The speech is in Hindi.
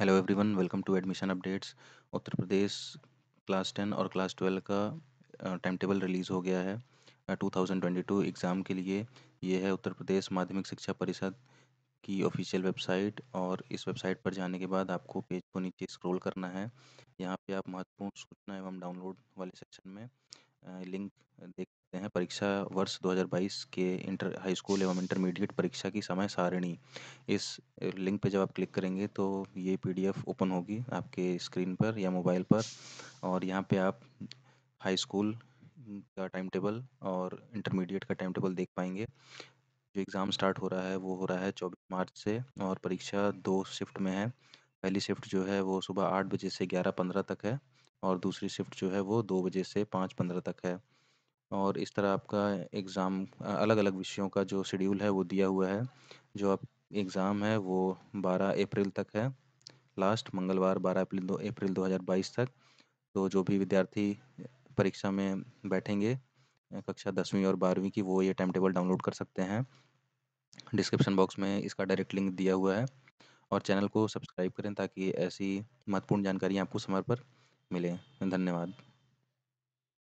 hello everyone welcome to admission updates Uttar Pradesh class ten और क्लास ट्वेल्व का टाइम टेबल रिलीज़ हो गया है two thousand twenty two exam के लिए यह है उत्तर प्रदेश माध्यमिक शिक्षा परिषद की ऑफिशियल वेबसाइट और इस वेबसाइट पर जाने के बाद आपको पेज को नीचे स्क्रॉल करना है यहाँ पे आप महत्वपूर्ण सूचना एवं डाउनलोड वाले सेक्शन में लिंक देख हैं परीक्षा वर्ष 2022 के इंटर हाई स्कूल एवं इंटरमीडिएट परीक्षा की समय सारिणी इस लिंक पर जब आप क्लिक करेंगे तो ये पीडीएफ ओपन होगी आपके स्क्रीन पर या मोबाइल पर और यहाँ पे आप हाई स्कूल का टाइम टेबल और इंटरमीडिएट का टाइम टेबल देख पाएंगे जो एग्ज़ाम स्टार्ट हो रहा है वो हो रहा है चौबीस मार्च से और परीक्षा दो शिफ्ट में है पहली शिफ्ट जो है वो सुबह आठ बजे से ग्यारह पंद्रह तक है और दूसरी शिफ्ट जो है वो दो बजे से पाँच पंद्रह तक है और इस तरह आपका एग्ज़ाम अलग अलग विषयों का जो शेड्यूल है वो दिया हुआ है जो आप एग्ज़ाम है वो 12 अप्रैल तक है लास्ट मंगलवार 12 अप्रैल दो अप्रैल 2022 तक तो जो भी विद्यार्थी परीक्षा में बैठेंगे कक्षा दसवीं और बारहवीं की वो ये टाइम टेबल डाउनलोड कर सकते हैं डिस्क्रिप्शन बॉक्स में इसका डायरेक्ट लिंक दिया हुआ है और चैनल को सब्सक्राइब करें ताकि ऐसी महत्वपूर्ण जानकारी आपको समय पर मिले धन्यवाद